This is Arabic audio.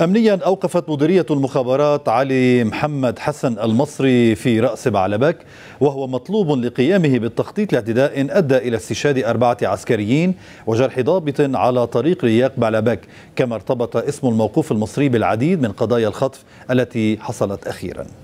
أمنيا أوقفت مديرية المخابرات علي محمد حسن المصري في رأس بعلبك وهو مطلوب لقيامه بالتخطيط لاعتداء أدى إلى استشهاد أربعة عسكريين وجرح ضابط على طريق رياق بعلبك كما ارتبط اسم الموقوف المصري بالعديد من قضايا الخطف التي حصلت أخيرا